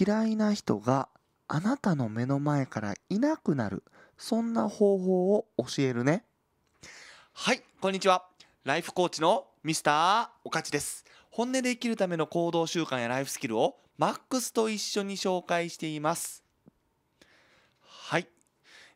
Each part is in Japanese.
嫌いな人があなたの目の前からいなくなるそんな方法を教えるねはいこんにちはライフコーチのミスターおかちです本音で生きるための行動習慣やライフスキルをマックスと一緒に紹介していますはい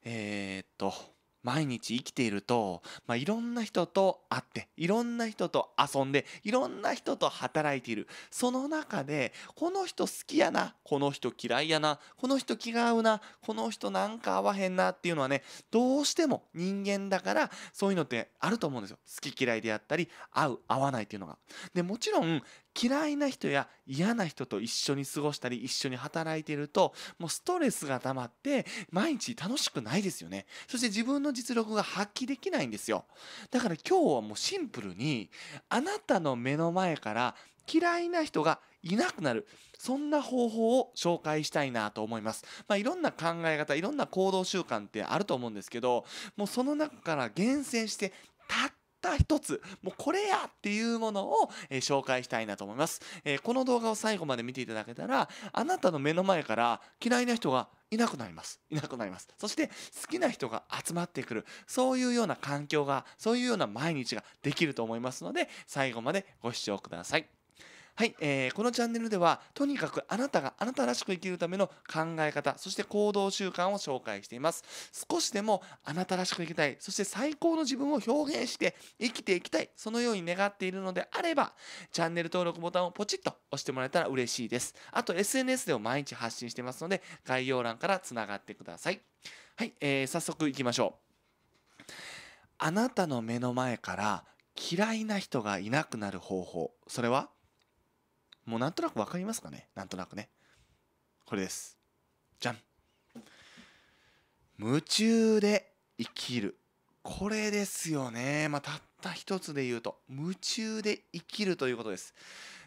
えー、っと毎日生きていると、まあ、いろんな人と会っていろんな人と遊んでいろんな人と働いているその中でこの人好きやなこの人嫌いやなこの人気が合うなこの人なんか合わへんなっていうのはねどうしても人間だからそういうのってあると思うんですよ好き嫌いであったり合う合わないっていうのが。でもちろん嫌いな人や嫌な人と一緒に過ごしたり一緒に働いているともうストレスが溜まって毎日楽しくないですよね。そして自分の実力が発揮できないんですよ。だから今日はもうシンプルに、あなたの目の前から嫌いな人がいなくなる。そんな方法を紹介したいなと思います。まあ、いろんな考え方、いろんな行動習慣ってあると思うんですけど、もうその中から厳選して、たった一つ、もうこれやっていうものを、えー、紹介したいなと思います、えー、この動画を最後まで見ていただけたら、あなたの目の前から嫌いな人がいなくなります。いなくなります。そして好きな人が集まってくる、そういうような環境が、そういうような毎日ができると思いますので、最後までご視聴ください。はい、えー、このチャンネルではとにかくあなたがあなたらしく生きるための考え方そして行動習慣を紹介しています少しでもあなたらしく生きたいそして最高の自分を表現して生きていきたいそのように願っているのであればチャンネル登録ボタンをポチッと押してもらえたら嬉しいですあと SNS でも毎日発信してますので概要欄からつながってくださいはい、えー、早速いきましょうあなたの目の前から嫌いな人がいなくなる方法それは「もうなんとなく分かりますかねなんとなくね。これです。じゃん。夢中で生きる。これですよね。まあ、たった一つで言うと、夢中で生きるということです。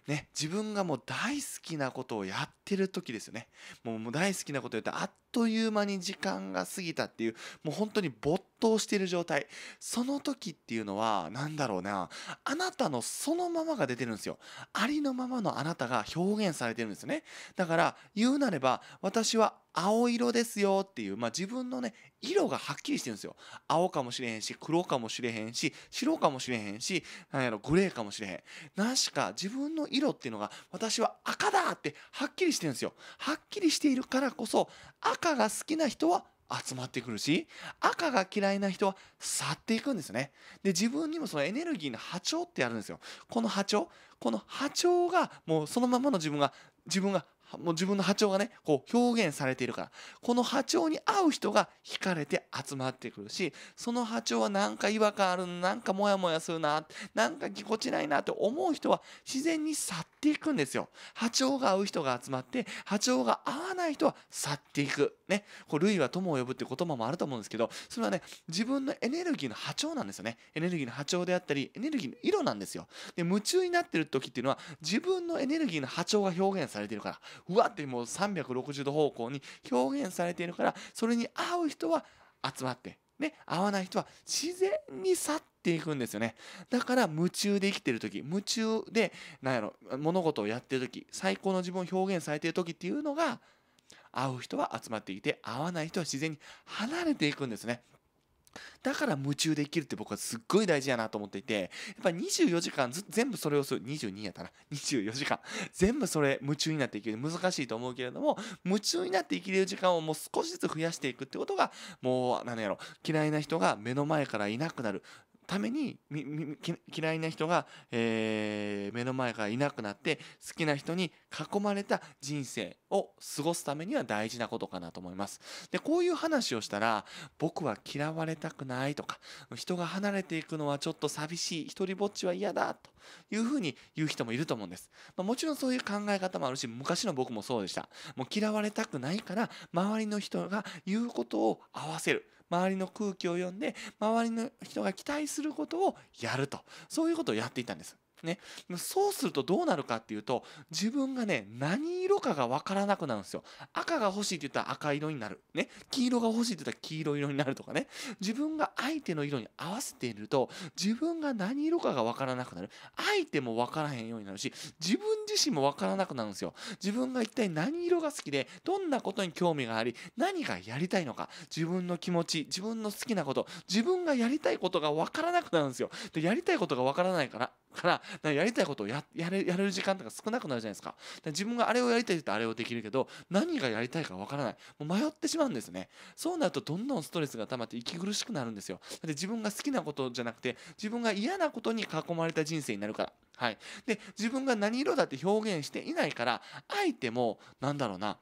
ね、自分がもう大好きなことをやってる時ですよね。もう大好きなことやってあっという間に時間が過ぎたっていう、もう本当に没頭している状態。その時っていうのは、何だろうな、あなたのそのままが出てるんですよ。ありのままのあなたが表現されてるんですよね。だから、言うなれば、私は青色ですよっていう、まあ、自分のね色がはっきりしてるんですよ青かもしれへんし黒かもしれへんし白かもしれへんしなんやろグレーかもしれへん何しか自分の色っていうのが私は赤だってはっきりしてるんですよはっきりしているからこそ赤が好きな人は集まってくるし赤が嫌いな人は去っていくんですねで自分にもそのエネルギーの波長ってあるんですよこの波長この波長がもうそのままの自分が自分がもう自分の波長がねこう表現されているからこの波長に合う人が惹かれて集まってくるしその波長はなんか違和感あるなんかモヤモヤするななんかぎこちないなって思う人は自然に去っていくんですよ波長が合う人が集まって波長が合わない人は去っていくねこう類は友を呼ぶって言葉もあると思うんですけどそれはね自分のエネルギーの波長なんですよねエネルギーの波長であったりエネルギーの色なんですよで夢中になってる時っていうのは自分のエネルギーの波長が表現されてるからうわってもう360度方向に表現されているからそれに合う人は集まってね、合わない人は自然に去っていくんですよね。だから夢中で生きてる時、夢中で、何やろ、物事をやってる時、最高の自分を表現されてる時っていうのが、合う人は集まっていて、合わない人は自然に離れていくんですね。だから夢中で生きるって僕はすっごい大事やなと思っていて、やっぱ24時間全部それをする、22やったな、24時間、全部それ夢中になって生きる、難しいと思うけれども、夢中になって生きれる時間をもう少しずつ増やしていくってことが、もう、何やろ、嫌いな人が目の前からいなくなる、ために嫌いな人が、えー、目の前からいなくなって好きな人に囲まれた人生を過ごすためには大事なことかなと思います。でこういう話をしたら僕は嫌われたくないとか人が離れていくのはちょっと寂しい一りぼっちは嫌だというふうに言う人もいると思うんです。まあ、もちろんそういう考え方もあるし昔の僕もそうでした。もう嫌われたくないから周りの人が言うことを合わせる。周りの空気を読んで周りの人が期待することをやるとそういうことをやっていたんですね、そうするとどうなるかっていうと自分がね何色かが分からなくなるんですよ赤が欲しいって言ったら赤色になる、ね、黄色が欲しいって言ったら黄色色になるとかね自分が相手の色に合わせていると自分が何色かが分からなくなる相手も分からへんようになるし自分自身も分からなくなるんですよ自分が一体何色が好きでどんなことに興味があり何がやりたいのか自分の気持ち自分の好きなこと自分がやりたいことが分からなくなるんですよでやりたいことが分からないからかららやりたいことをややれやれる時間とか少なくなるじゃないですかか自分があれをやりたいってあれをできるけど何がやりたいかわからないもう迷ってしまうんですねそうなるとどんどんストレスが溜まって息苦しくなるんですよだって自分が好きなことじゃなくて自分が嫌なことに囲まれた人生になるからはいで自分が何色だって表現していないから相手も何だろうな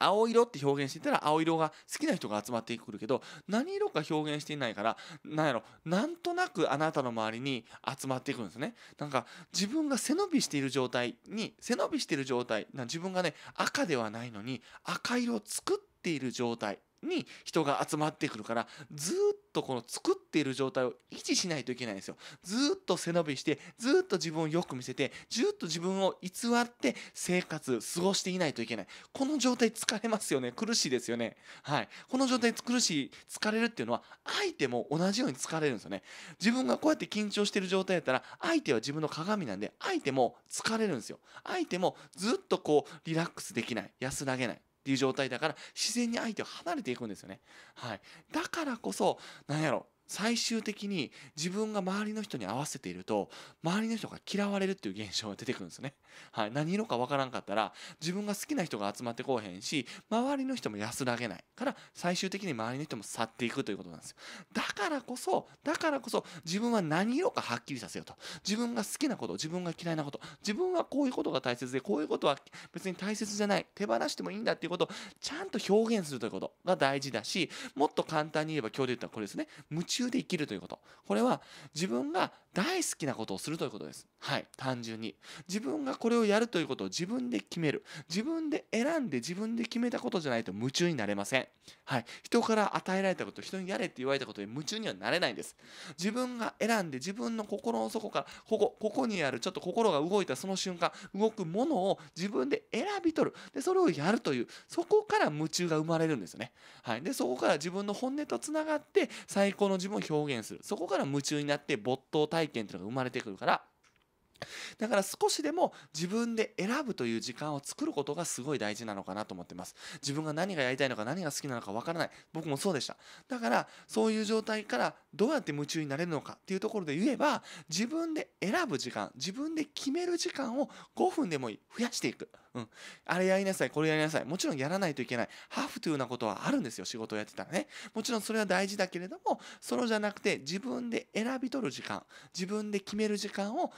青色って表現してたら青色が好きな人が集まってくるけど何色か表現していないから何やろなんとなくあなたの周りに集まっていくんですねなんか自分が背伸びしている状態に背伸びしている状態な自分がね赤ではないのに赤色を作っている状態に人が集まってくるからずっとこの作っている状態を維持しないといけないんですよずっと背伸びしてずっと自分をよく見せてずっと自分を偽って生活過ごしていないといけないこの状態疲れますよね苦しいですよねはいこの状態苦しい疲れるっていうのは相手も同じように疲れるんですよね自分がこうやって緊張している状態やったら相手は自分の鏡なんで相手も疲れるんですよ相手もずっとこうリラックスできない安らげないっていう状態だから自然に相手を離れていくんですよね。はい、だからこそ何やろ最終的に自分が周りの人に合わせていると周りの人が嫌われるっていう現象が出てくるんですね、はい、何色かわからんかったら自分が好きな人が集まってこうへんし周りの人も安らげないから最終的に周りの人も去っていくということなんですよだからこそだからこそ自分は何色かはっきりさせようと自分が好きなこと自分が嫌いなこと自分はこういうことが大切でこういうことは別に大切じゃない手放してもいいんだっていうことをちゃんと表現するということが大事だしもっと簡単に言えば今日で言ったらこれですね夢中中で生きるということこれは自分が大好きなことをするということです。はい、単純に。自分がこれをやるということを自分で決める。自分で選んで自分で決めたことじゃないと夢中になれません。はい、人から与えられたこと、人にやれって言われたことに夢中にはなれないんです。自分が選んで自分の心の底から、ここ、ここにある、ちょっと心が動いたその瞬間、動くものを自分で選び取る。で、それをやるという、そこから夢中が生まれるんですよね。はい、で、そこから自分の本音とつながって、最高の自分を表現する。そこから夢中になって没頭体体験っていうのが生まれてくるからだから少しでも自分で選ぶという時間を作ることがすごい大事なのかなと思ってます自分が何がやりたいのか何が好きなのかわからない僕もそうでしただからそういう状態からどうやって夢中になれるのかっていうところで言えば自分で選ぶ時間自分で決める時間を5分でもいい増やしていくうん、あれやりなさい、これやりなさい。もちろんやらないといけない。ハーフというようなことはあるんですよ、仕事をやってたらね。もちろんそれは大事だけれども、それじゃなくて、自分で選び取る時間、自分で決める時間を、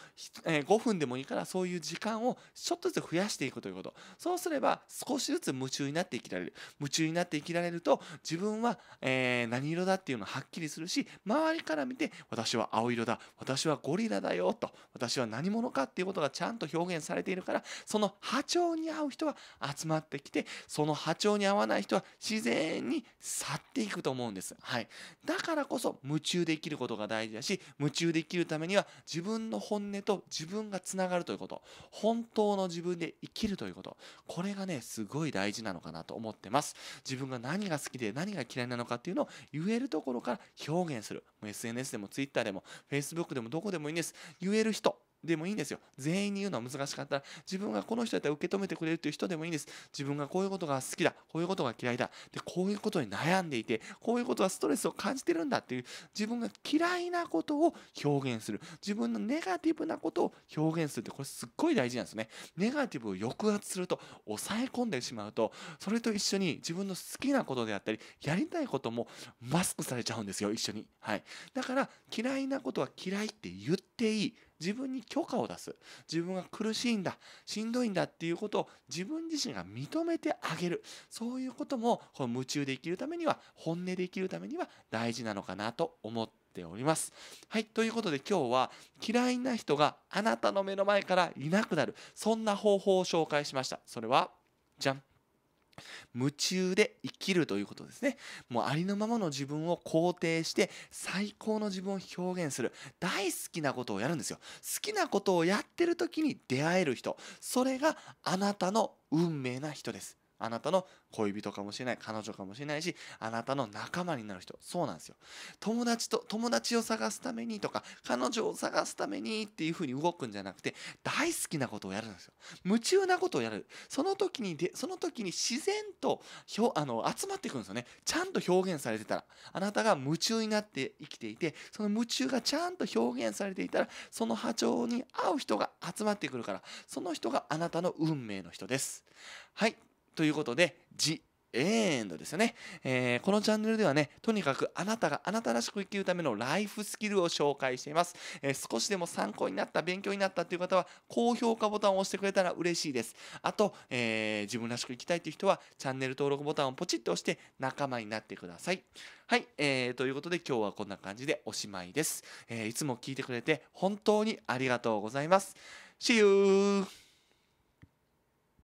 ええ5分でもいいからそういう時間をちょっとずつ増やしていくということそうすれば少しずつ夢中になって生きられる夢中になって生きられると自分は、えー、何色だっていうのはっきりするし周りから見て私は青色だ私はゴリラだよと私は何者かっていうことがちゃんと表現されているからその波長に合う人は集まってきてその波長に合わない人は自然に去っていくと思うんです、はい、だからこそ夢中で生きることが大事だし夢中で生きるためには自分の本音と自自分がつながるということ本当の自分で生きるということこれがねすごい大事なのかなと思ってます自分が何が好きで何が嫌いなのかっていうのを言えるところから表現するもう SNS でも Twitter でも Facebook でもどこでもいいんです言える人でもいいんですよ。全員に言うのは難しかったら、自分がこの人だったら受け止めてくれるという人でもいいんです。自分がこういうことが好きだ、こういうことが嫌いだ、でこういうことに悩んでいて、こういうことはストレスを感じてるんだっていう、自分が嫌いなことを表現する。自分のネガティブなことを表現するって、これすっごい大事なんですね。ネガティブを抑圧すると、抑え込んでしまうと、それと一緒に自分の好きなことであったり、やりたいこともマスクされちゃうんですよ、一緒に。はい。だから、嫌いなことは嫌いって言っていい。自分に許可を出す自分が苦しいんだしんどいんだっていうことを自分自身が認めてあげるそういうこともこの夢中で生きるためには本音で生きるためには大事なのかなと思っております。はい。ということで今日は嫌いな人があなたの目の前からいなくなる。そんな方法を紹介しました。それは、じゃん。夢中で生きるということですねもうありのままの自分を肯定して最高の自分を表現する大好きなことをやるんですよ好きなことをやってる時に出会える人それがあなたの運命な人ですあなたの恋人かもしれない彼女かもしれないしあなたの仲間になる人そうなんですよ友達と友達を探すためにとか彼女を探すためにっていう風に動くんじゃなくて大好きなことをやるんですよ夢中なことをやるその時にでその時に自然とひょあの集まってくるんですよねちゃんと表現されてたらあなたが夢中になって生きていてその夢中がちゃんと表現されていたらその波長に合う人が集まってくるからその人があなたの運命の人ですはいということで「ジ・エンド」ですよね、えー、このチャンネルではねとにかくあなたがあなたらしく生きるためのライフスキルを紹介しています、えー、少しでも参考になった勉強になったという方は高評価ボタンを押してくれたら嬉しいですあと、えー、自分らしく生きたいという人はチャンネル登録ボタンをポチッと押して仲間になってくださいはい、えー、ということで今日はこんな感じでおしまいです、えいつも聞いてくれて本当にありがとうございます See you!